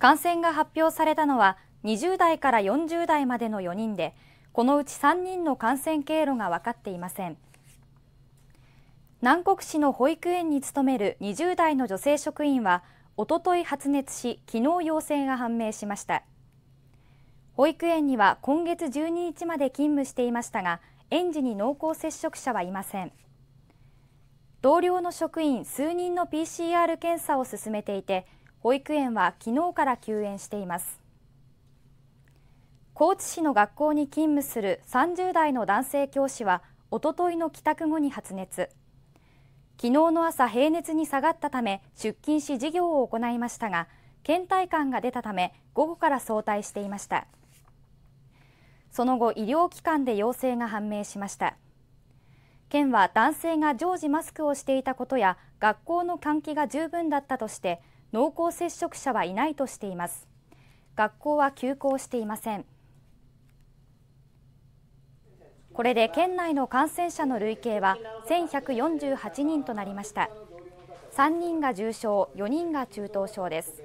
感染が発表されたのは20代から40代までの4人でこのうち3人の感染経路が分かっていません南国市の保育園に勤める20代の女性職員はおととい発熱し昨日陽性が判明しました保育園には今月12日まで勤務していましたが園児に濃厚接触者はいません同僚の職員数人の PCR 検査を進めていて保育園は昨日から休園しています高知市の学校に勤務する30代の男性教師はおとといの帰宅後に発熱昨日の朝平熱に下がったため出勤し授業を行いましたが倦怠感が出たため午後から早退していましたその後医療機関で陽性が判明しました県は男性が常時マスクをしていたことや学校の換気が十分だったとして濃厚接触者はいないとしています学校は休校していませんこれで県内の感染者の累計は1148人となりました3人が重症4人が中等症です